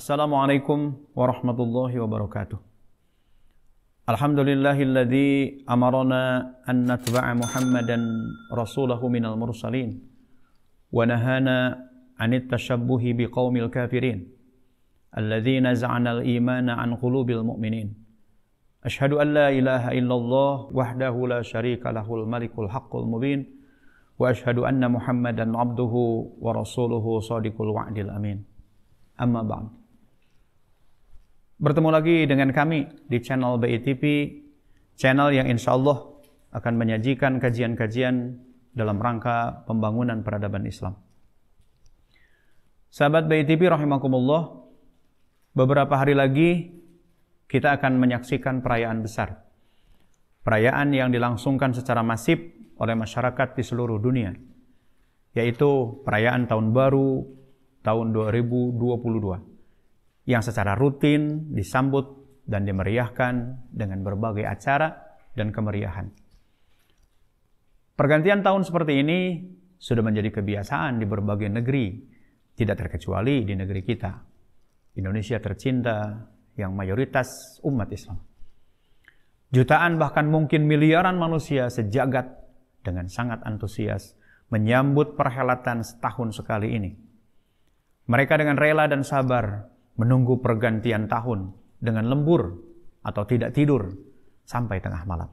السلام عليكم ورحمة الله وبركاته الحمد لله الذي أمرنا أن نتبع محمدا رسوله من المرسلين ونهانا عن التشبه بقوم الكافرين الذين زعنا الإيمان عن قلوب المؤمنين أشهد أن لا إله إلا الله وحده لا شريك له الملك الحق المبين وأشهد أن محمدا عبده ورسوله صادق الوعد الأمين أما بعد Bertemu lagi dengan kami di channel BITP, e channel yang insya Allah akan menyajikan kajian-kajian dalam rangka pembangunan peradaban Islam. Sahabat BITP e rahimakumullah, beberapa hari lagi kita akan menyaksikan perayaan besar. Perayaan yang dilangsungkan secara masif oleh masyarakat di seluruh dunia, yaitu perayaan Tahun Baru tahun 2022 yang secara rutin disambut dan dimeriahkan dengan berbagai acara dan kemeriahan. Pergantian tahun seperti ini sudah menjadi kebiasaan di berbagai negeri, tidak terkecuali di negeri kita, Indonesia tercinta yang mayoritas umat Islam. Jutaan bahkan mungkin miliaran manusia sejagat dengan sangat antusias menyambut perhelatan setahun sekali ini. Mereka dengan rela dan sabar menunggu pergantian tahun dengan lembur atau tidak tidur sampai tengah malam.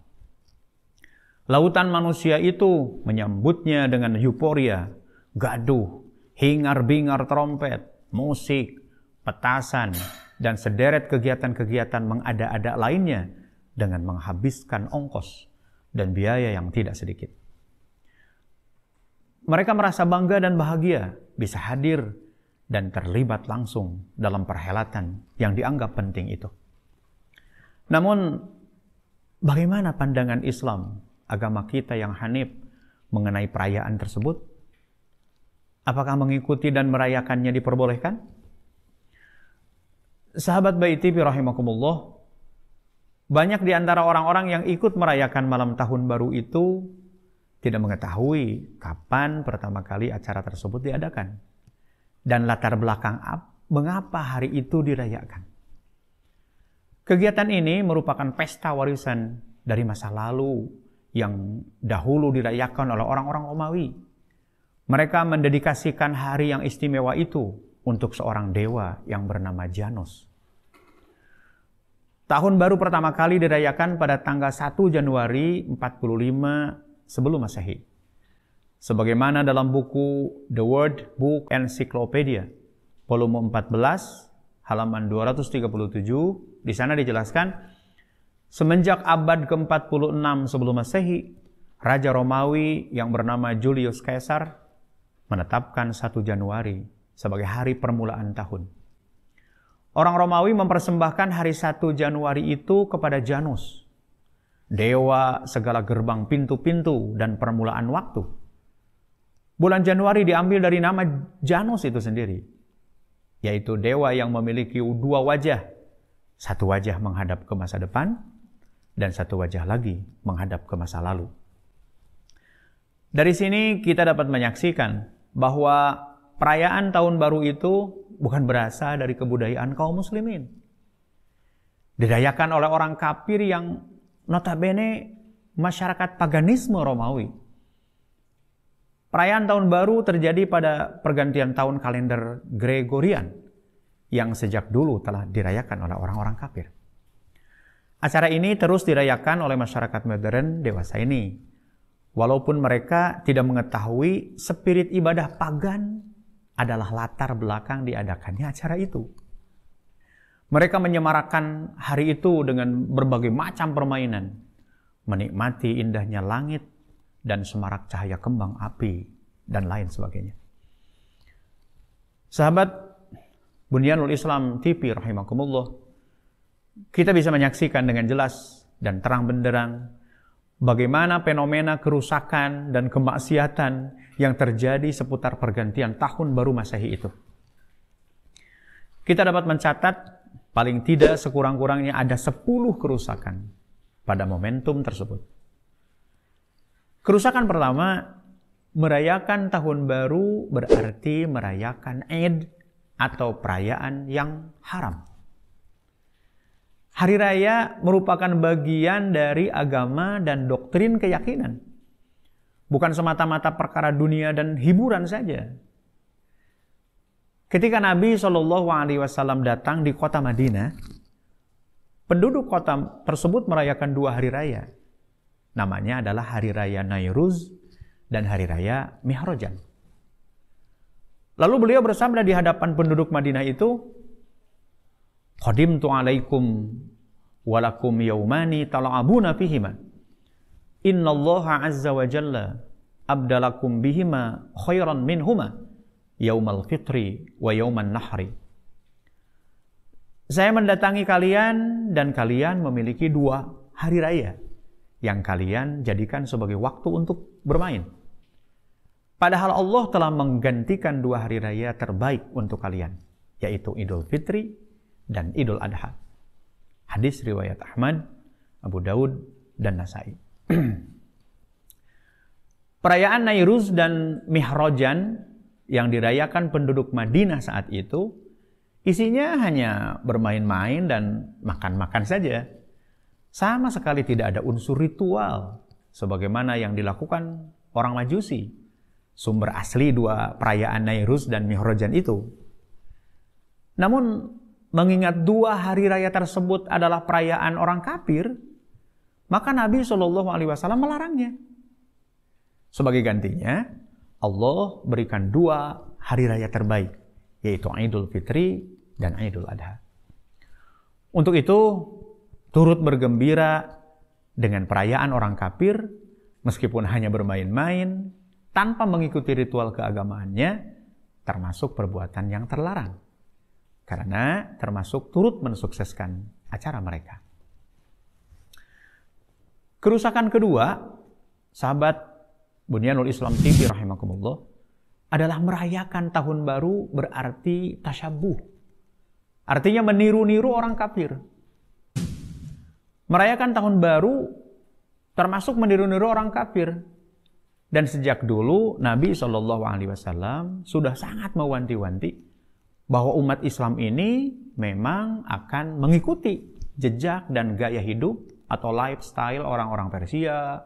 Lautan manusia itu menyambutnya dengan euforia, gaduh, hingar-bingar trompet, musik, petasan, dan sederet kegiatan-kegiatan mengada-ada lainnya dengan menghabiskan ongkos dan biaya yang tidak sedikit. Mereka merasa bangga dan bahagia bisa hadir dan terlibat langsung dalam perhelatan yang dianggap penting itu. Namun, bagaimana pandangan Islam, agama kita yang hanif mengenai perayaan tersebut? Apakah mengikuti dan merayakannya diperbolehkan? Sahabat Baiti rahimakumullah, banyak di antara orang-orang yang ikut merayakan malam tahun baru itu tidak mengetahui kapan pertama kali acara tersebut diadakan dan latar belakang mengapa hari itu dirayakan. Kegiatan ini merupakan pesta warisan dari masa lalu yang dahulu dirayakan oleh orang-orang Romawi. Mereka mendedikasikan hari yang istimewa itu untuk seorang dewa yang bernama Janus. Tahun baru pertama kali dirayakan pada tanggal 1 Januari 45 sebelum Masehi sebagaimana dalam buku The World Book Encyclopedia volume 14 halaman 237 di sana dijelaskan semenjak abad ke-46 sebelum Masehi Raja Romawi yang bernama Julius Caesar menetapkan 1 Januari sebagai hari permulaan tahun. Orang Romawi mempersembahkan hari 1 Januari itu kepada Janus, dewa segala gerbang pintu-pintu dan permulaan waktu. Bulan Januari diambil dari nama Janus itu sendiri, yaitu dewa yang memiliki dua wajah. Satu wajah menghadap ke masa depan, dan satu wajah lagi menghadap ke masa lalu. Dari sini kita dapat menyaksikan bahwa perayaan tahun baru itu bukan berasal dari kebudayaan kaum muslimin. Didayakan oleh orang kafir yang notabene masyarakat paganisme Romawi Perayaan tahun baru terjadi pada pergantian tahun kalender Gregorian yang sejak dulu telah dirayakan oleh orang-orang kafir. Acara ini terus dirayakan oleh masyarakat modern dewasa ini. Walaupun mereka tidak mengetahui spirit ibadah pagan adalah latar belakang diadakannya acara itu. Mereka menyemarakan hari itu dengan berbagai macam permainan, menikmati indahnya langit dan semarak cahaya kembang api dan lain sebagainya. Sahabat Bunyanul Islam TV rahimakumullah, kita bisa menyaksikan dengan jelas dan terang benderang bagaimana fenomena kerusakan dan kemaksiatan yang terjadi seputar pergantian tahun baru Masehi itu. Kita dapat mencatat paling tidak sekurang-kurangnya ada 10 kerusakan pada momentum tersebut. Kerusakan pertama Merayakan tahun baru berarti merayakan Eid atau perayaan yang haram. Hari raya merupakan bagian dari agama dan doktrin keyakinan. Bukan semata-mata perkara dunia dan hiburan saja. Ketika Nabi Shallallahu alaihi wasallam datang di kota Madinah, penduduk kota tersebut merayakan dua hari raya. Namanya adalah hari raya Nairuz dan hari raya Mihrajan. Lalu beliau bersabda di hadapan penduduk Madinah itu, Qadimtu alaikum walakum yaumani tal'abuna fihima. Inna Allah azza wa jalla abdalakum bihima khairan minhuma yaumal fitri wa yauman nahri. Saya mendatangi kalian dan kalian memiliki dua hari raya yang kalian jadikan sebagai waktu untuk bermain. Padahal Allah telah menggantikan dua hari raya terbaik untuk kalian, yaitu Idul Fitri dan Idul Adha. Hadis riwayat Ahmad, Abu Daud, dan Nasai. Perayaan Nairuz dan Mihrojan yang dirayakan penduduk Madinah saat itu, isinya hanya bermain-main dan makan-makan saja. Sama sekali tidak ada unsur ritual, sebagaimana yang dilakukan orang Majusi sumber asli dua perayaan Nairuz dan Mihrojan itu. Namun mengingat dua hari raya tersebut adalah perayaan orang kafir, maka Nabi Shallallahu Alaihi Wasallam melarangnya. Sebagai gantinya, Allah berikan dua hari raya terbaik, yaitu Idul Fitri dan Idul Adha. Untuk itu, turut bergembira dengan perayaan orang kafir, meskipun hanya bermain-main, tanpa mengikuti ritual keagamaannya, termasuk perbuatan yang terlarang. Karena termasuk turut mensukseskan acara mereka. Kerusakan kedua, sahabat Bunyanul Islam TV rahimakumullah, adalah merayakan tahun baru berarti tasyabuh. Artinya meniru-niru orang kafir. Merayakan tahun baru termasuk meniru-niru orang kafir. Dan sejak dulu Nabi Shallallahu Alaihi Wasallam sudah sangat mewanti-wanti bahwa umat Islam ini memang akan mengikuti jejak dan gaya hidup atau lifestyle orang-orang Persia,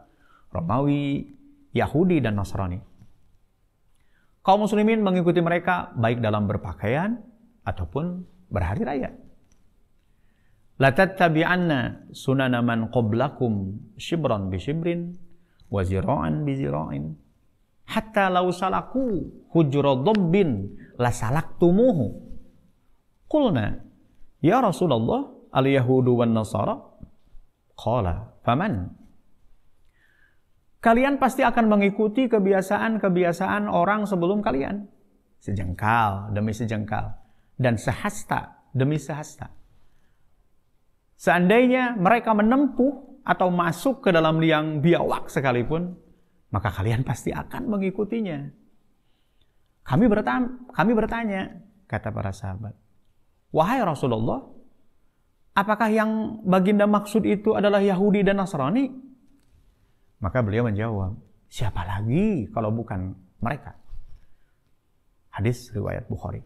Romawi, Yahudi, dan Nasrani. Kaum muslimin mengikuti mereka baik dalam berpakaian ataupun berhari raya. Latattabi'anna sunana man qoblakum shibron bi shibrin wa zira'an bi zira'in hatta law salaku hujra dhabbin la salaktumuhu qulna ya rasulullah al yahudu wan nasara qala faman kalian pasti akan mengikuti kebiasaan-kebiasaan orang sebelum kalian sejengkal demi sejengkal dan sehasta demi sehasta seandainya mereka menempuh atau masuk ke dalam liang biawak sekalipun, maka kalian pasti akan mengikutinya. Kami bertanya, kami bertanya, kata para sahabat, wahai Rasulullah, apakah yang baginda maksud itu adalah Yahudi dan Nasrani? Maka beliau menjawab, siapa lagi kalau bukan mereka? Hadis riwayat Bukhari.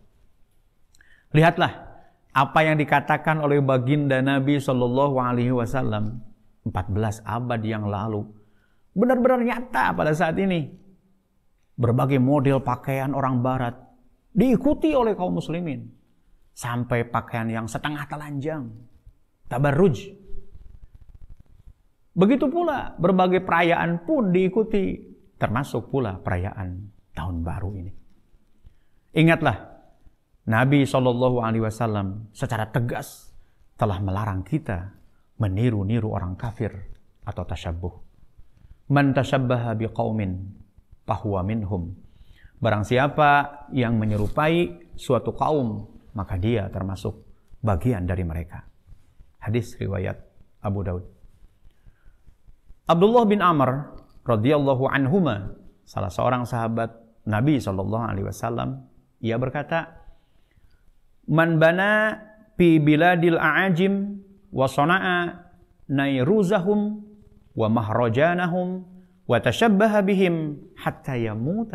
Lihatlah apa yang dikatakan oleh baginda Nabi Shallallahu Alaihi Wasallam 14 abad yang lalu benar-benar nyata pada saat ini. Berbagai model pakaian orang barat diikuti oleh kaum muslimin. Sampai pakaian yang setengah telanjang. Tabarruj. Begitu pula berbagai perayaan pun diikuti. Termasuk pula perayaan tahun baru ini. Ingatlah, Nabi saw secara tegas telah melarang kita meniru-niru orang kafir atau tasyabuh. Man tasyabbaha biqaumin fahuwa minhum. Barang siapa yang menyerupai suatu kaum, maka dia termasuk bagian dari mereka. Hadis riwayat Abu Daud. Abdullah bin Amr radhiyallahu anhuma, salah seorang sahabat Nabi sallallahu alaihi wasallam, ia berkata, "Man bana fi biladil a'ajim wa نيروزهم nairuzahum وتشبه بهم حتى يموت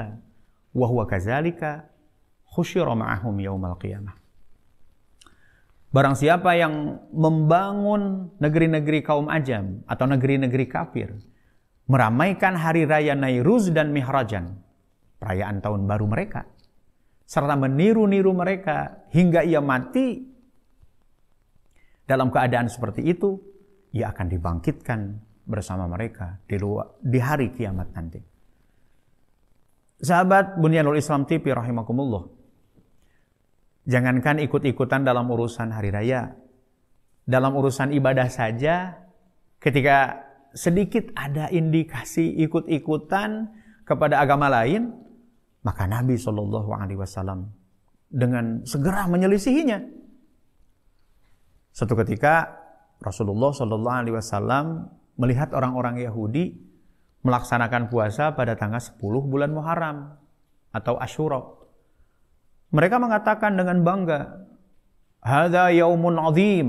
وهو كذلك yamuta معهم يوم القيامة Barang siapa yang membangun negeri-negeri kaum ajam atau negeri-negeri kafir, meramaikan hari raya Nairuz dan Mihrajan, perayaan tahun baru mereka, serta meniru-niru mereka hingga ia mati dalam keadaan seperti itu, ia akan dibangkitkan bersama mereka di, luar, di hari kiamat nanti. Sahabat Bunyanul Islam TV rahimakumullah. Jangankan ikut-ikutan dalam urusan hari raya. Dalam urusan ibadah saja ketika sedikit ada indikasi ikut-ikutan kepada agama lain, maka Nabi Shallallahu alaihi wasallam dengan segera menyelisihinya. Suatu ketika Rasulullah Shallallahu Alaihi Wasallam melihat orang-orang Yahudi melaksanakan puasa pada tanggal 10 bulan Muharram atau Ashura. Mereka mengatakan dengan bangga, "Hada yaumun azim,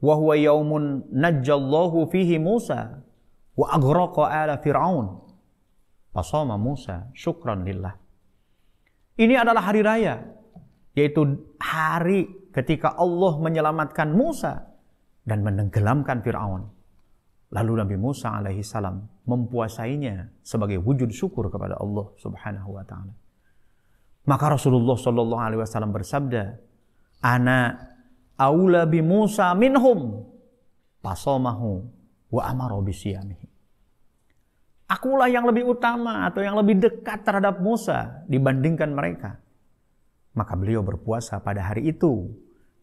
wa huwa yaumun najjallahu fihi Musa wa aghraqa ala Fir'aun." Fasoma Musa syukran lillah. Ini adalah hari raya, yaitu hari ketika Allah menyelamatkan Musa dan menenggelamkan Fir'aun. Lalu Nabi Musa alaihi salam mempuasainya sebagai wujud syukur kepada Allah subhanahu wa ta'ala. Maka Rasulullah sallallahu alaihi wasallam bersabda, "Ana aula bi Musa minhum pasomahu wa amara siyamihi." Akulah yang lebih utama atau yang lebih dekat terhadap Musa dibandingkan mereka. Maka beliau berpuasa pada hari itu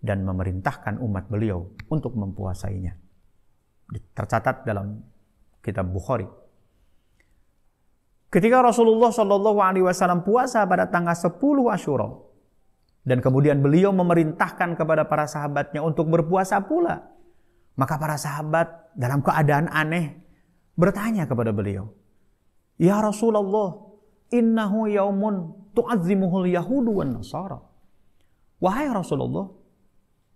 dan memerintahkan umat beliau untuk mempuasainya. Tercatat dalam kitab Bukhari. Ketika Rasulullah Shallallahu Alaihi Wasallam puasa pada tanggal 10 Ashura dan kemudian beliau memerintahkan kepada para sahabatnya untuk berpuasa pula, maka para sahabat dalam keadaan aneh bertanya kepada beliau, Ya Rasulullah, innahu yaumun tu'azzimuhul yahudu wa nasara. Wahai Rasulullah,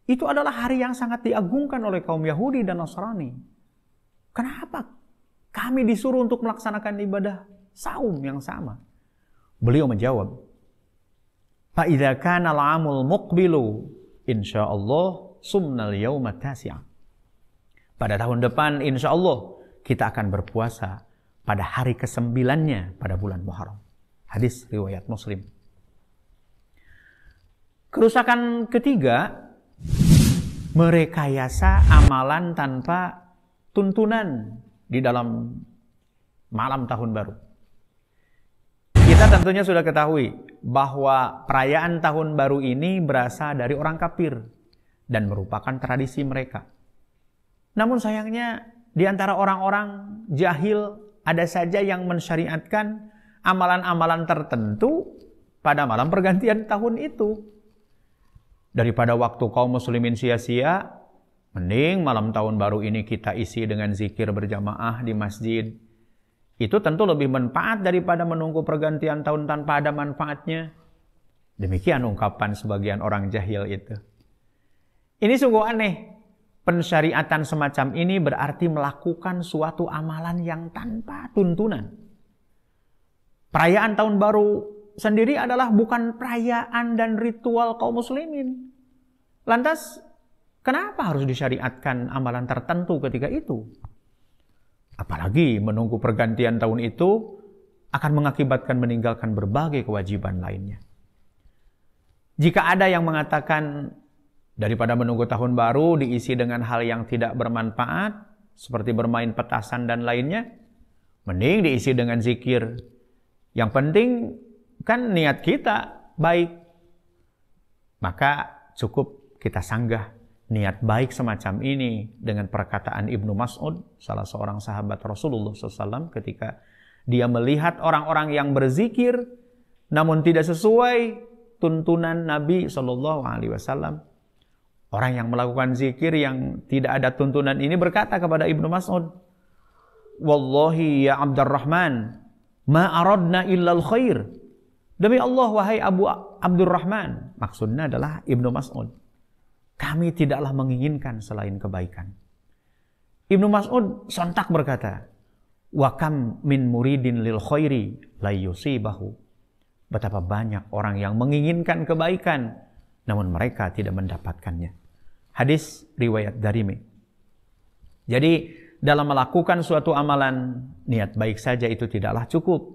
itu adalah hari yang sangat diagungkan oleh kaum Yahudi dan Nasrani. Kenapa kami disuruh untuk melaksanakan ibadah saum yang sama? Beliau menjawab, "Fa'idza kana al-'amul muqbilu, insyaallah sumnal yauma tasi'a." Pada tahun depan insya Allah kita akan berpuasa pada hari kesembilannya pada bulan Muharram. Hadis riwayat Muslim. Kerusakan ketiga merekayasa amalan tanpa tuntunan di dalam malam tahun baru. Kita tentunya sudah ketahui bahwa perayaan tahun baru ini berasal dari orang kafir dan merupakan tradisi mereka. Namun sayangnya di antara orang-orang jahil ada saja yang mensyariatkan amalan-amalan tertentu pada malam pergantian tahun itu daripada waktu kaum muslimin sia-sia, mending malam tahun baru ini kita isi dengan zikir berjamaah di masjid. Itu tentu lebih manfaat daripada menunggu pergantian tahun tanpa ada manfaatnya. Demikian ungkapan sebagian orang jahil itu. Ini sungguh aneh. Pensyariatan semacam ini berarti melakukan suatu amalan yang tanpa tuntunan. Perayaan tahun baru sendiri adalah bukan perayaan dan ritual kaum muslimin. Lantas, kenapa harus disyariatkan amalan tertentu ketika itu? Apalagi menunggu pergantian tahun itu akan mengakibatkan meninggalkan berbagai kewajiban lainnya. Jika ada yang mengatakan daripada menunggu tahun baru diisi dengan hal yang tidak bermanfaat seperti bermain petasan dan lainnya, mending diisi dengan zikir. Yang penting kan niat kita baik. Maka cukup kita sanggah niat baik semacam ini dengan perkataan Ibnu Mas'ud, salah seorang sahabat Rasulullah SAW ketika dia melihat orang-orang yang berzikir namun tidak sesuai tuntunan Nabi Shallallahu Alaihi Wasallam. Orang yang melakukan zikir yang tidak ada tuntunan ini berkata kepada Ibnu Mas'ud, Wallahi ya Abdurrahman, ma aradna illal khair. Demi Allah wahai Abu Abdurrahman. Maksudnya adalah Ibnu Mas'ud kami tidaklah menginginkan selain kebaikan. Ibnu Mas'ud sontak berkata, Wakam min muridin lil khairi la bahu. Betapa banyak orang yang menginginkan kebaikan, namun mereka tidak mendapatkannya. Hadis riwayat Darimi. Jadi dalam melakukan suatu amalan, niat baik saja itu tidaklah cukup.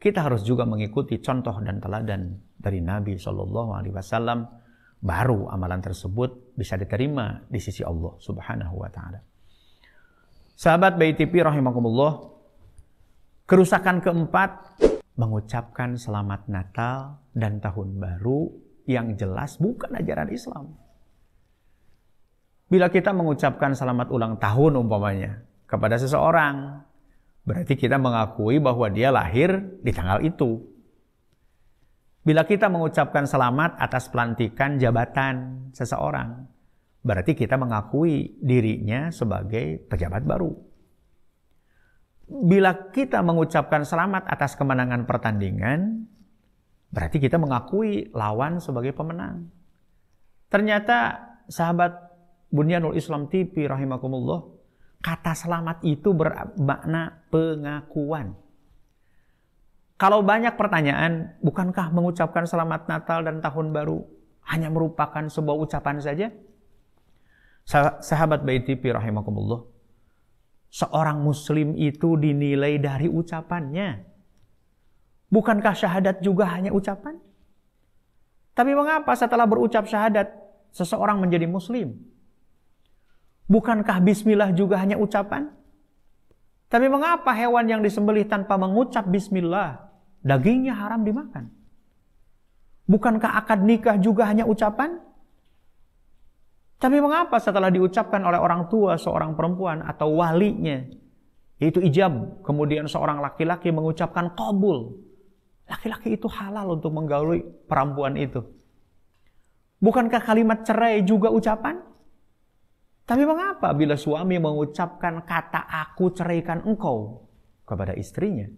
Kita harus juga mengikuti contoh dan teladan dari Nabi Shallallahu Alaihi Wasallam baru amalan tersebut bisa diterima di sisi Allah Subhanahu wa taala. Sahabat BITP rahimakumullah, kerusakan keempat mengucapkan selamat Natal dan tahun baru yang jelas bukan ajaran Islam. Bila kita mengucapkan selamat ulang tahun umpamanya kepada seseorang, berarti kita mengakui bahwa dia lahir di tanggal itu. Bila kita mengucapkan selamat atas pelantikan jabatan seseorang, berarti kita mengakui dirinya sebagai pejabat baru. Bila kita mengucapkan selamat atas kemenangan pertandingan, berarti kita mengakui lawan sebagai pemenang. Ternyata sahabat Bunyanul Islam TV rahimakumullah, kata selamat itu bermakna pengakuan. Kalau banyak pertanyaan, bukankah mengucapkan selamat Natal dan tahun baru hanya merupakan sebuah ucapan saja? Sah sahabat Baitipi rahimakumullah. Seorang muslim itu dinilai dari ucapannya. Bukankah syahadat juga hanya ucapan? Tapi mengapa setelah berucap syahadat seseorang menjadi muslim? Bukankah bismillah juga hanya ucapan? Tapi mengapa hewan yang disembelih tanpa mengucap bismillah Dagingnya haram dimakan. Bukankah akad nikah juga hanya ucapan? Tapi mengapa setelah diucapkan oleh orang tua seorang perempuan atau walinya, yaitu ijab, kemudian seorang laki-laki mengucapkan kabul. Laki-laki itu halal untuk menggauli perempuan itu. Bukankah kalimat cerai juga ucapan? Tapi mengapa bila suami mengucapkan kata aku ceraikan engkau kepada istrinya?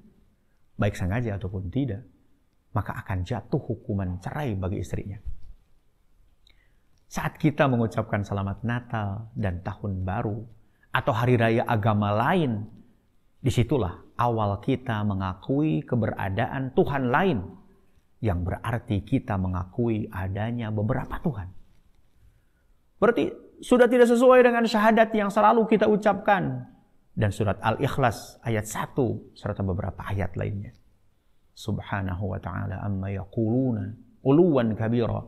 baik sengaja ataupun tidak, maka akan jatuh hukuman cerai bagi istrinya. Saat kita mengucapkan selamat Natal dan Tahun Baru atau hari raya agama lain, disitulah awal kita mengakui keberadaan Tuhan lain yang berarti kita mengakui adanya beberapa Tuhan. Berarti sudah tidak sesuai dengan syahadat yang selalu kita ucapkan dan surat Al-Ikhlas ayat 1 serta beberapa ayat lainnya. Subhanahu wa ta'ala amma yaquluna uluwan kabira.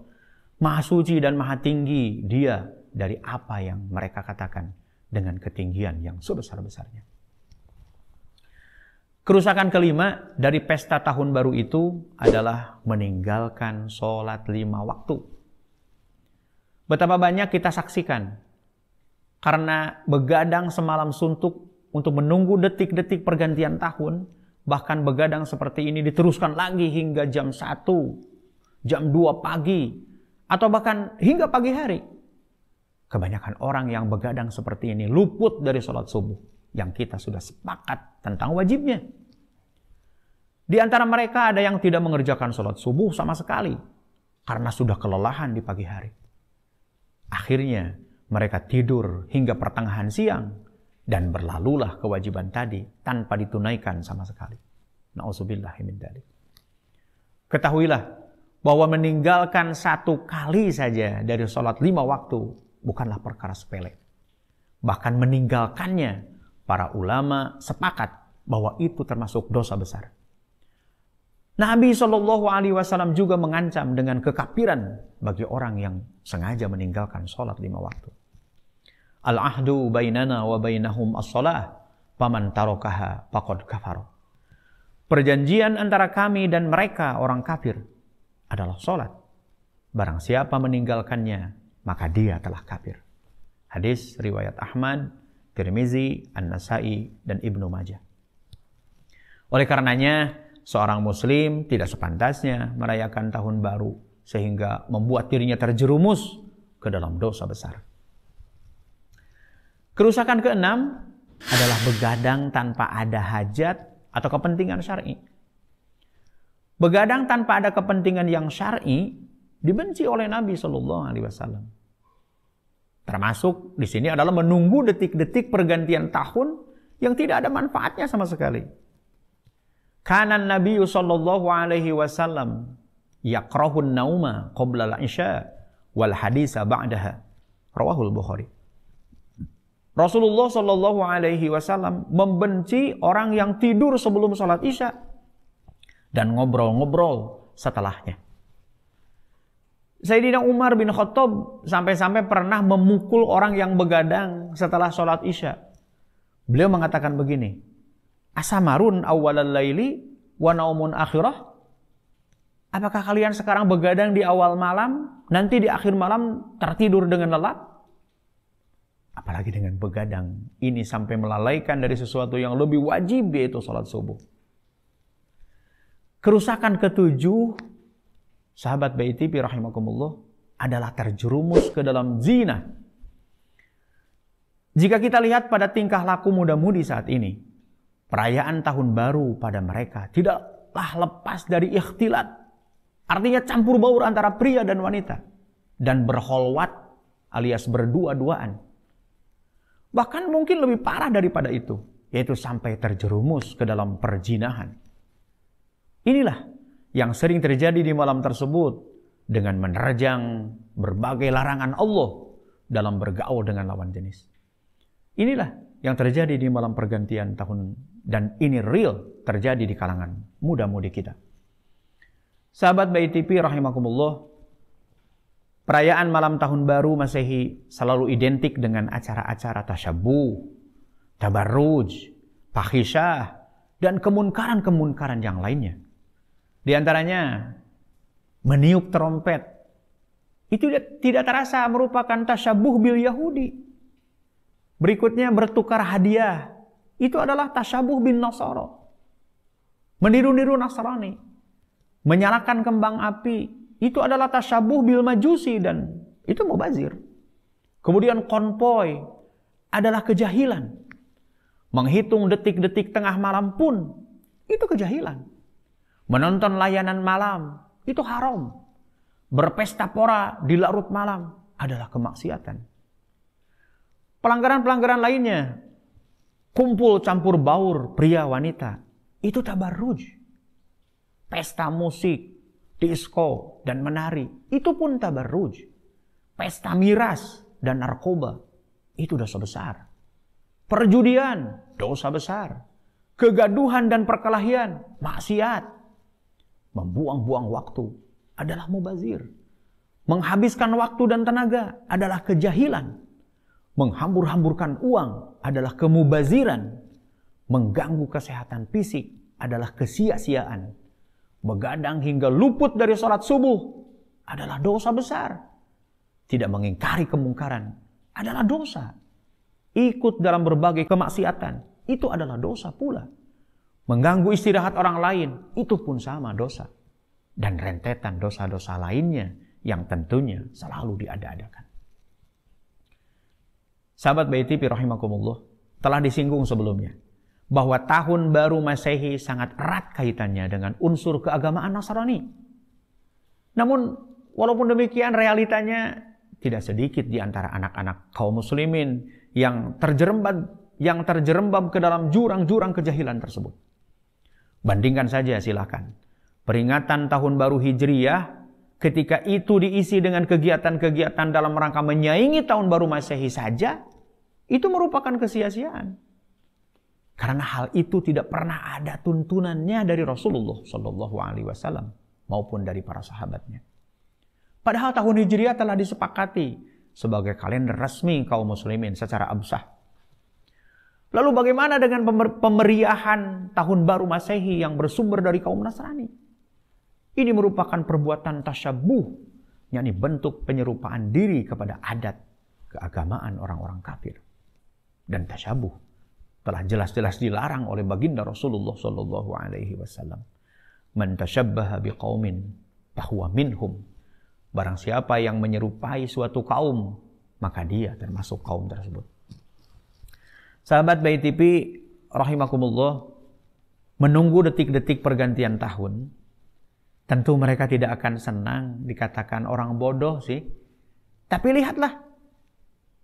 Maha suci dan maha tinggi dia dari apa yang mereka katakan dengan ketinggian yang sebesar-besarnya. Kerusakan kelima dari pesta tahun baru itu adalah meninggalkan sholat lima waktu. Betapa banyak kita saksikan karena begadang semalam suntuk untuk menunggu detik-detik pergantian tahun, bahkan begadang seperti ini diteruskan lagi hingga jam 1, jam 2 pagi, atau bahkan hingga pagi hari. Kebanyakan orang yang begadang seperti ini luput dari sholat subuh yang kita sudah sepakat tentang wajibnya. Di antara mereka ada yang tidak mengerjakan sholat subuh sama sekali karena sudah kelelahan di pagi hari. Akhirnya mereka tidur hingga pertengahan siang dan berlalulah kewajiban tadi tanpa ditunaikan sama sekali. Nauzubillah min dalik. Ketahuilah bahwa meninggalkan satu kali saja dari sholat lima waktu bukanlah perkara sepele. Bahkan meninggalkannya, para ulama sepakat bahwa itu termasuk dosa besar. Nabi Shallallahu Alaihi Wasallam juga mengancam dengan kekapiran bagi orang yang sengaja meninggalkan sholat lima waktu. Al-ahdu bainana wa bainahum as-salah. Paman tarokaha pakod kafar. Perjanjian antara kami dan mereka orang kafir adalah sholat. Barang siapa meninggalkannya, maka dia telah kafir. Hadis riwayat Ahmad, Tirmizi, An-Nasai, dan Ibnu Majah. Oleh karenanya, seorang muslim tidak sepantasnya merayakan tahun baru sehingga membuat dirinya terjerumus ke dalam dosa besar. Kerusakan keenam adalah begadang tanpa ada hajat atau kepentingan syar'i. Begadang tanpa ada kepentingan yang syar'i dibenci oleh Nabi Shallallahu Alaihi Wasallam. Termasuk di sini adalah menunggu detik-detik pergantian tahun yang tidak ada manfaatnya sama sekali. Kanan Nabi Shallallahu Alaihi Wasallam yakrohun nauma qabla al-isya wal hadisa ba'daha. Rawahul Bukhari. Rasulullah Shallallahu Alaihi Wasallam membenci orang yang tidur sebelum sholat isya dan ngobrol-ngobrol setelahnya. Sayyidina Umar bin Khattab sampai-sampai pernah memukul orang yang begadang setelah sholat isya. Beliau mengatakan begini, Asamarun awalal laili wa naumun akhirah. Apakah kalian sekarang begadang di awal malam, nanti di akhir malam tertidur dengan lelap? Apalagi dengan begadang. Ini sampai melalaikan dari sesuatu yang lebih wajib yaitu sholat subuh. Kerusakan ketujuh, sahabat baiti rahimakumullah, adalah terjerumus ke dalam zina. Jika kita lihat pada tingkah laku muda-mudi saat ini, perayaan tahun baru pada mereka tidaklah lepas dari ikhtilat. Artinya campur baur antara pria dan wanita. Dan berholwat alias berdua-duaan Bahkan mungkin lebih parah daripada itu, yaitu sampai terjerumus ke dalam perjinahan. Inilah yang sering terjadi di malam tersebut dengan menerjang berbagai larangan Allah dalam bergaul dengan lawan jenis. Inilah yang terjadi di malam pergantian tahun dan ini real terjadi di kalangan muda-mudi kita. Sahabat BITP rahimakumullah, Perayaan malam tahun baru Masehi selalu identik dengan acara-acara tasyabuh, tabarruj, pahisyah, dan kemunkaran-kemunkaran yang lainnya. Di antaranya, meniup trompet. Itu tidak terasa merupakan tasyabuh bil Yahudi. Berikutnya bertukar hadiah. Itu adalah tasyabuh bin Nasoro. Meniru-niru Nasrani. Menyalakan kembang api itu adalah tasabuh bil majusi dan itu mubazir. Kemudian konvoy adalah kejahilan. Menghitung detik-detik tengah malam pun itu kejahilan. Menonton layanan malam itu haram. Berpesta pora di larut malam adalah kemaksiatan. Pelanggaran-pelanggaran lainnya, kumpul campur baur pria wanita, itu tabarruj. Pesta musik, disco, dan menari. Itu pun tabarruj. Pesta miras dan narkoba. Itu dosa besar. Perjudian, dosa besar. Kegaduhan dan perkelahian, maksiat. Membuang-buang waktu adalah mubazir. Menghabiskan waktu dan tenaga adalah kejahilan. Menghambur-hamburkan uang adalah kemubaziran. Mengganggu kesehatan fisik adalah kesia-siaan begadang hingga luput dari sholat subuh adalah dosa besar. Tidak mengingkari kemungkaran adalah dosa. Ikut dalam berbagai kemaksiatan itu adalah dosa pula. Mengganggu istirahat orang lain itu pun sama dosa. Dan rentetan dosa-dosa lainnya yang tentunya selalu diada-adakan. Sahabat baiti pirohimakumullah telah disinggung sebelumnya bahwa tahun baru Masehi sangat erat kaitannya dengan unsur keagamaan Nasrani. Namun walaupun demikian realitanya tidak sedikit di antara anak-anak kaum muslimin yang terjerembab yang terjerembab ke dalam jurang-jurang kejahilan tersebut. Bandingkan saja silakan. Peringatan tahun baru Hijriyah ketika itu diisi dengan kegiatan-kegiatan dalam rangka menyaingi tahun baru Masehi saja, itu merupakan kesia-siaan. Karena hal itu tidak pernah ada tuntunannya dari Rasulullah Shallallahu Alaihi Wasallam maupun dari para sahabatnya. Padahal tahun Hijriah telah disepakati sebagai kalender resmi kaum muslimin secara absah. Lalu bagaimana dengan pemeriahan tahun baru Masehi yang bersumber dari kaum Nasrani? Ini merupakan perbuatan tasyabuh, yakni bentuk penyerupaan diri kepada adat keagamaan orang-orang kafir dan tasyabuh telah jelas-jelas dilarang oleh baginda Rasulullah Shallallahu Alaihi Wasallam. Man tashabbaha biqaumin bahwa minhum. Barang siapa yang menyerupai suatu kaum, maka dia termasuk kaum tersebut. Sahabat Bayi TV, rahimakumullah, menunggu detik-detik pergantian tahun, tentu mereka tidak akan senang dikatakan orang bodoh sih. Tapi lihatlah,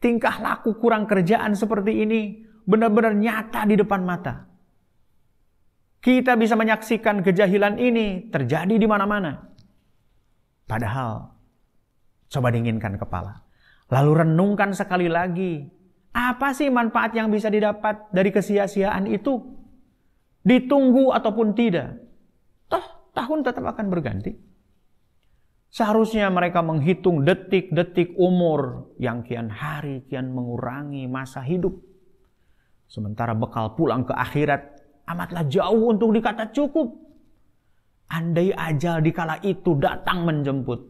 tingkah laku kurang kerjaan seperti ini, benar-benar nyata di depan mata. Kita bisa menyaksikan kejahilan ini terjadi di mana-mana. Padahal, coba dinginkan kepala. Lalu renungkan sekali lagi. Apa sih manfaat yang bisa didapat dari kesia-siaan itu? Ditunggu ataupun tidak. Toh, tahun tetap akan berganti. Seharusnya mereka menghitung detik-detik umur yang kian hari kian mengurangi masa hidup. Sementara bekal pulang ke akhirat amatlah jauh untuk dikata cukup. Andai ajal dikala itu datang menjemput,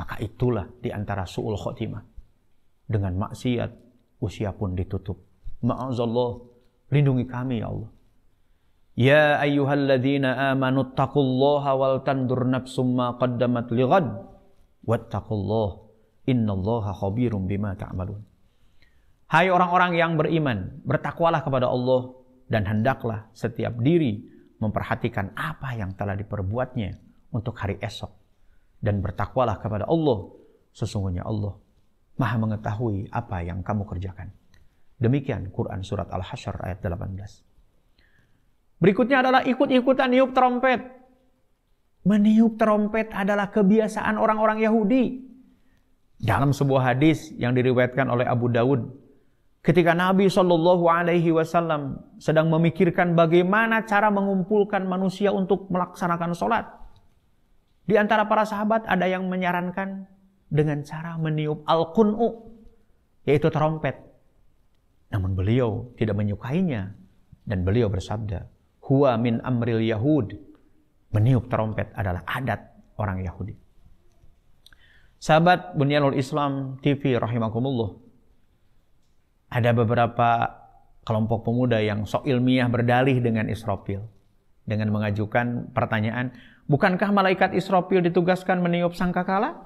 maka itulah di antara su'ul khotimah. Dengan maksiat, usia pun ditutup. Ma'azallah, lindungi kami ya Allah. Ya ayyuhalladzina amanu taqullaha wal tandur nafsum ma qaddamat lighad. wattaqullaha innallaha khabirun bima ta'malun. Hai orang-orang yang beriman, bertakwalah kepada Allah dan hendaklah setiap diri memperhatikan apa yang telah diperbuatnya untuk hari esok dan bertakwalah kepada Allah sesungguhnya Allah Maha mengetahui apa yang kamu kerjakan. Demikian Quran surat Al-Hasyr ayat 18. Berikutnya adalah ikut-ikutan niup trompet. Meniup trompet adalah kebiasaan orang-orang Yahudi. Dalam sebuah hadis yang diriwayatkan oleh Abu Dawud Ketika Nabi Shallallahu Alaihi Wasallam sedang memikirkan bagaimana cara mengumpulkan manusia untuk melaksanakan sholat, di antara para sahabat ada yang menyarankan dengan cara meniup al-kun'u, yaitu trompet. Namun beliau tidak menyukainya dan beliau bersabda, "Huwa min amril Yahud." Meniup trompet adalah adat orang Yahudi. Sahabat Bunyanul Islam TV rahimakumullah ada beberapa kelompok pemuda yang sok ilmiah berdalih dengan Israfil dengan mengajukan pertanyaan, bukankah malaikat Israfil ditugaskan meniup sangkakala?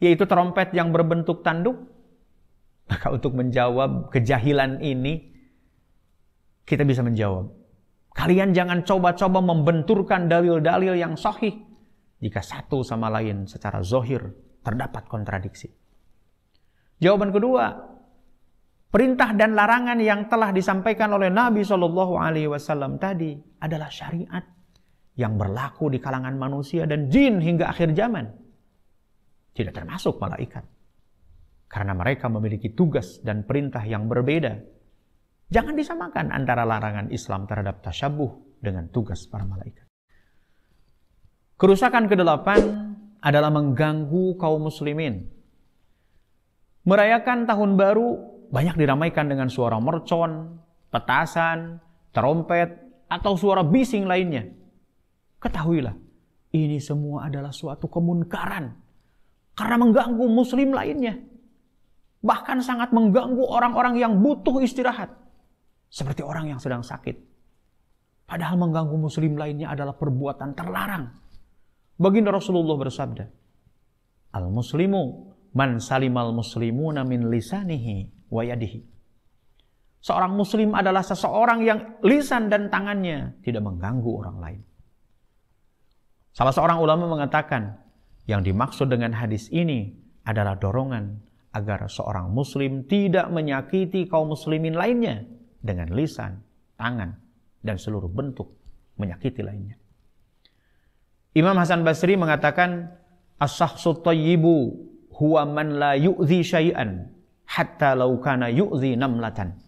Yaitu trompet yang berbentuk tanduk? Maka untuk menjawab kejahilan ini, kita bisa menjawab. Kalian jangan coba-coba membenturkan dalil-dalil yang sohih jika satu sama lain secara zohir terdapat kontradiksi. Jawaban kedua, Perintah dan larangan yang telah disampaikan oleh Nabi Shallallahu Alaihi Wasallam tadi adalah syariat yang berlaku di kalangan manusia dan jin hingga akhir zaman. Tidak termasuk malaikat. Karena mereka memiliki tugas dan perintah yang berbeda. Jangan disamakan antara larangan Islam terhadap tasyabuh dengan tugas para malaikat. Kerusakan kedelapan adalah mengganggu kaum muslimin. Merayakan tahun baru banyak diramaikan dengan suara mercon, petasan, trompet, atau suara bising lainnya. Ketahuilah, ini semua adalah suatu kemunkaran karena mengganggu muslim lainnya. Bahkan sangat mengganggu orang-orang yang butuh istirahat. Seperti orang yang sedang sakit. Padahal mengganggu muslim lainnya adalah perbuatan terlarang. Baginda Rasulullah bersabda, Al-muslimu man salimal muslimuna min lisanihi wa yadihi. Seorang muslim adalah seseorang yang lisan dan tangannya tidak mengganggu orang lain. Salah seorang ulama mengatakan, yang dimaksud dengan hadis ini adalah dorongan agar seorang muslim tidak menyakiti kaum muslimin lainnya dengan lisan, tangan, dan seluruh bentuk menyakiti lainnya. Imam Hasan Basri mengatakan, As-sahsu tayyibu huwa man la yu'zi syai'an hatta laukana yu'zi namlatan.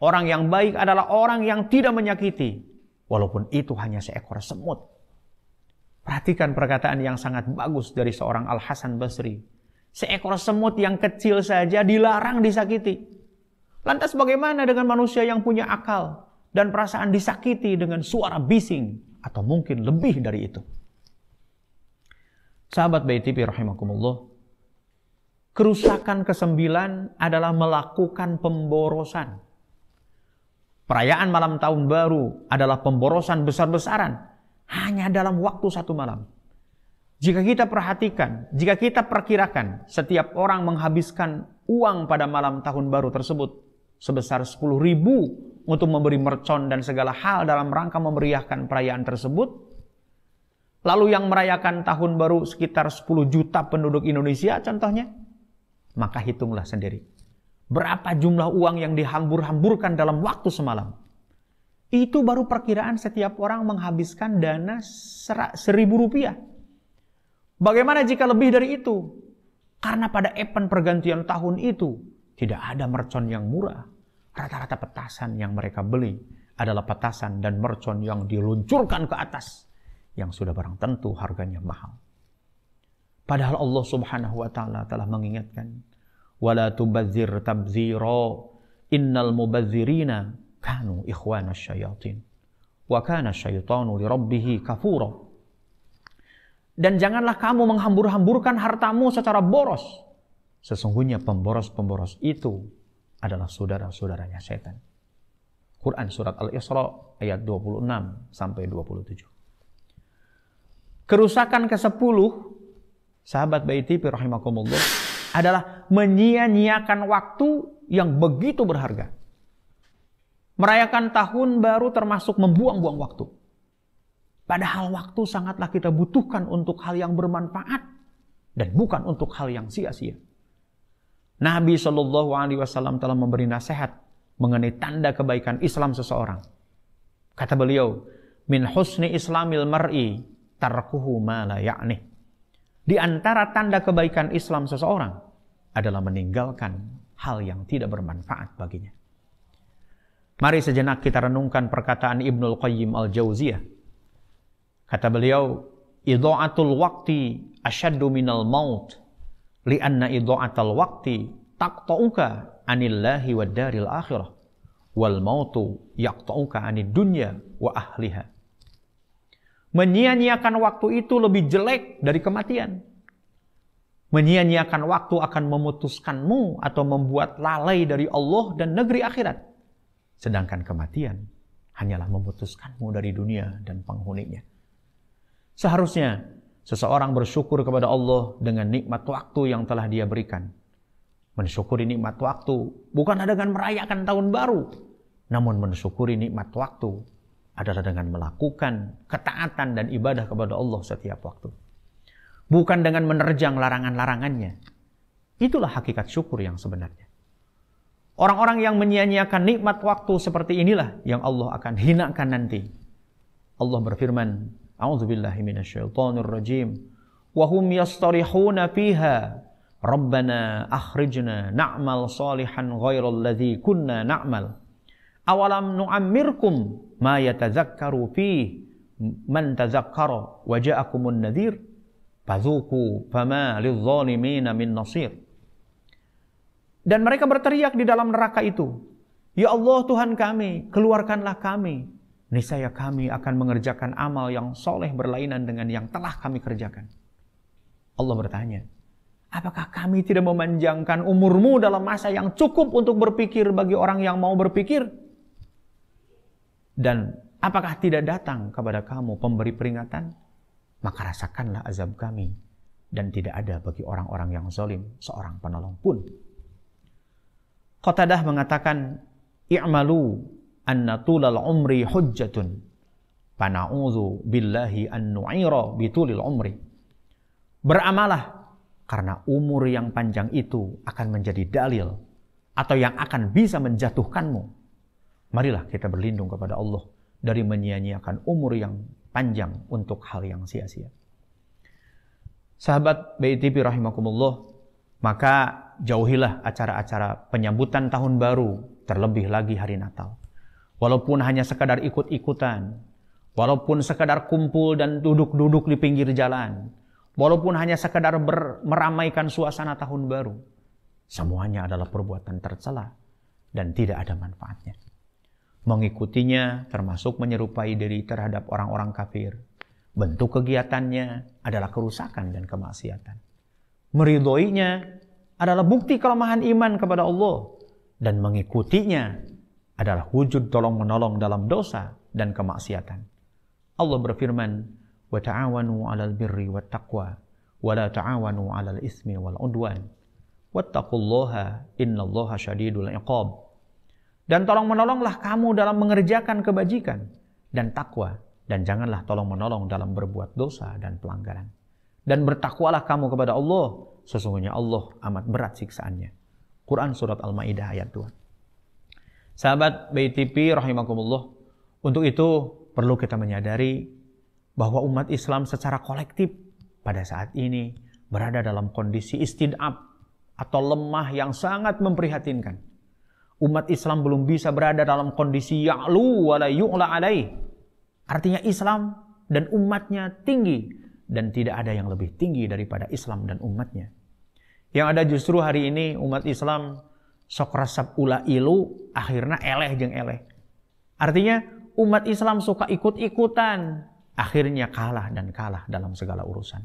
Orang yang baik adalah orang yang tidak menyakiti walaupun itu hanya seekor semut. Perhatikan perkataan yang sangat bagus dari seorang Al Hasan Basri. Seekor semut yang kecil saja dilarang disakiti. Lantas bagaimana dengan manusia yang punya akal dan perasaan disakiti dengan suara bising atau mungkin lebih dari itu? Sahabat Baitibi rahimakumullah, Kerusakan kesembilan adalah melakukan pemborosan. Perayaan malam tahun baru adalah pemborosan besar-besaran hanya dalam waktu satu malam. Jika kita perhatikan, jika kita perkirakan setiap orang menghabiskan uang pada malam tahun baru tersebut sebesar 10 ribu untuk memberi mercon dan segala hal dalam rangka memeriahkan perayaan tersebut. Lalu yang merayakan tahun baru sekitar 10 juta penduduk Indonesia contohnya. Maka hitunglah sendiri. Berapa jumlah uang yang dihambur-hamburkan dalam waktu semalam? Itu baru perkiraan setiap orang menghabiskan dana seribu rupiah. Bagaimana jika lebih dari itu? Karena pada event pergantian tahun itu tidak ada mercon yang murah. Rata-rata petasan yang mereka beli adalah petasan dan mercon yang diluncurkan ke atas yang sudah barang tentu harganya mahal. Padahal Allah Subhanahu wa taala telah mengingatkan, "Wala tubazzir tabzira, innal mubazzirina kanu ikhwana syayatin." Wa kana syaitanu li rabbih kafura. Dan janganlah kamu menghambur-hamburkan hartamu secara boros. Sesungguhnya pemboros-pemboros itu adalah saudara-saudaranya setan. Quran surat Al-Isra ayat 26 sampai 27. Kerusakan ke-10 sahabat Baiti rahimakumullah adalah menyia-nyiakan waktu yang begitu berharga. Merayakan tahun baru termasuk membuang-buang waktu. Padahal waktu sangatlah kita butuhkan untuk hal yang bermanfaat dan bukan untuk hal yang sia-sia. Nabi Shallallahu Alaihi Wasallam telah memberi nasihat mengenai tanda kebaikan Islam seseorang. Kata beliau, min husni islamil mar'i tarkuhu ma la ya'nih. Di antara tanda kebaikan Islam seseorang adalah meninggalkan hal yang tidak bermanfaat baginya. Mari sejenak kita renungkan perkataan Ibnul Qayyim Al-Jauziyah. Kata beliau, "Idha'atul waqti asyaddu minal maut, li'anna idha'atal waqti taqta'uka anillahi wad daril akhirah, wal mautu yaqta'uka anid dunya wa ahliha." Menyia-nyiakan waktu itu lebih jelek dari kematian. Menyia-nyiakan waktu akan memutuskanmu atau membuat lalai dari Allah dan negeri akhirat. Sedangkan kematian hanyalah memutuskanmu dari dunia dan penghuninya. Seharusnya seseorang bersyukur kepada Allah dengan nikmat waktu yang telah dia berikan. Mensyukuri nikmat waktu bukan dengan merayakan tahun baru, namun mensyukuri nikmat waktu adalah dengan melakukan ketaatan dan ibadah kepada Allah setiap waktu. Bukan dengan menerjang larangan-larangannya. Itulah hakikat syukur yang sebenarnya. Orang-orang yang menyia-nyiakan nikmat waktu seperti inilah yang Allah akan hinakan nanti. Allah berfirman, A'udzubillahi minasyaitonir rajim. Wahum yastarihuna fiha. Rabbana akhrijna na'mal salihan ghairal ladzi kunna na'mal awalam nu'ammirkum ma yatazakkaru fi man tazakkara wa ja'akumun nadhir fadzuku fama lidzalimina min nasir dan mereka berteriak di dalam neraka itu ya Allah Tuhan kami keluarkanlah kami niscaya kami akan mengerjakan amal yang soleh berlainan dengan yang telah kami kerjakan Allah bertanya Apakah kami tidak memanjangkan umurmu dalam masa yang cukup untuk berpikir bagi orang yang mau berpikir? Dan apakah tidak datang kepada kamu pemberi peringatan? Maka rasakanlah azab kami. Dan tidak ada bagi orang-orang yang zalim seorang penolong pun. Qatadah mengatakan, I'malu anna tulal umri hujjatun. Pana'udhu billahi an nu'ira bitulil umri. Beramalah karena umur yang panjang itu akan menjadi dalil atau yang akan bisa menjatuhkanmu Marilah kita berlindung kepada Allah dari menyia-nyiakan umur yang panjang untuk hal yang sia-sia. Sahabat BITP rahimakumullah, maka jauhilah acara-acara penyambutan tahun baru, terlebih lagi hari Natal. Walaupun hanya sekadar ikut-ikutan, walaupun sekadar kumpul dan duduk-duduk di pinggir jalan, walaupun hanya sekadar meramaikan suasana tahun baru, semuanya adalah perbuatan tercela dan tidak ada manfaatnya mengikutinya termasuk menyerupai diri terhadap orang-orang kafir. Bentuk kegiatannya adalah kerusakan dan kemaksiatan. Meridhoinya adalah bukti kelemahan iman kepada Allah dan mengikutinya adalah wujud tolong-menolong dalam dosa dan kemaksiatan. Allah berfirman, "Wa ta'awanu 'alal birri wat taqwa wa la ta'awanu 'alal ismi wal 'udwan. Wattaqullaha innallaha syadidul 'iqab." Dan tolong menolonglah kamu dalam mengerjakan kebajikan dan takwa. Dan janganlah tolong menolong dalam berbuat dosa dan pelanggaran. Dan bertakwalah kamu kepada Allah. Sesungguhnya Allah amat berat siksaannya. Quran Surat Al-Ma'idah ayat 2. Sahabat BTP rahimakumullah. Untuk itu perlu kita menyadari bahwa umat Islam secara kolektif pada saat ini berada dalam kondisi istidab atau lemah yang sangat memprihatinkan Umat Islam belum bisa berada dalam kondisi ya'lu wa la yu'la alaih. Artinya Islam dan umatnya tinggi dan tidak ada yang lebih tinggi daripada Islam dan umatnya. Yang ada justru hari ini umat Islam sok rasap ula ilu akhirnya eleh jeng eleh. Artinya umat Islam suka ikut-ikutan akhirnya kalah dan kalah dalam segala urusan.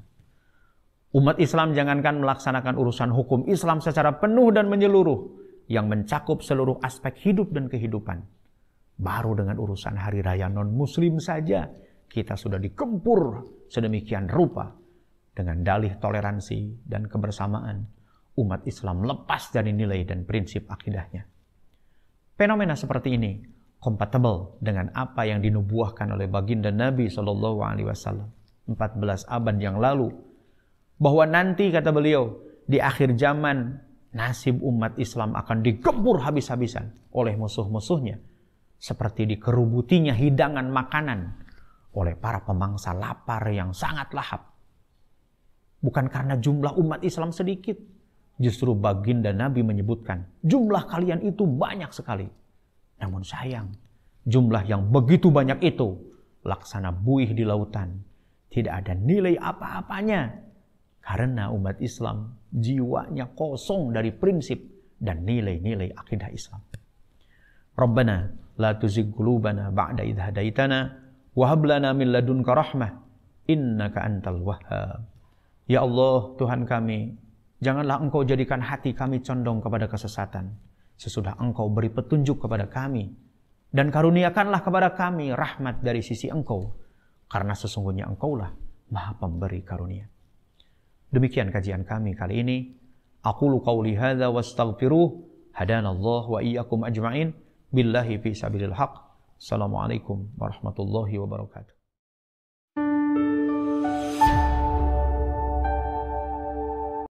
Umat Islam jangankan melaksanakan urusan hukum Islam secara penuh dan menyeluruh, yang mencakup seluruh aspek hidup dan kehidupan. Baru dengan urusan hari raya non-muslim saja, kita sudah dikempur sedemikian rupa dengan dalih toleransi dan kebersamaan. Umat Islam lepas dari nilai dan prinsip akidahnya. Fenomena seperti ini kompatibel dengan apa yang dinubuahkan oleh baginda Nabi Shallallahu Alaihi Wasallam 14 abad yang lalu bahwa nanti kata beliau di akhir zaman nasib umat Islam akan digempur habis-habisan oleh musuh-musuhnya seperti dikerubutinya hidangan makanan oleh para pemangsa lapar yang sangat lahap. Bukan karena jumlah umat Islam sedikit, justru baginda Nabi menyebutkan jumlah kalian itu banyak sekali. Namun sayang, jumlah yang begitu banyak itu laksana buih di lautan. Tidak ada nilai apa-apanya karena umat Islam jiwanya kosong dari prinsip dan nilai-nilai akidah Islam. Rabbana la tuzigh qulubana ba'da idh hadaitana wa hab lana min ladunka rahmah innaka antal wahhab. Ya Allah, Tuhan kami, janganlah Engkau jadikan hati kami condong kepada kesesatan sesudah Engkau beri petunjuk kepada kami dan karuniakanlah kepada kami rahmat dari sisi Engkau karena sesungguhnya Engkaulah Maha Pemberi karunia. Demikian kajian kami kali ini. Aku qauli hadza wastaghfiruh hadanallah wa iyyakum ajma'in billahi fi sabilil haq. Assalamualaikum warahmatullahi wabarakatuh.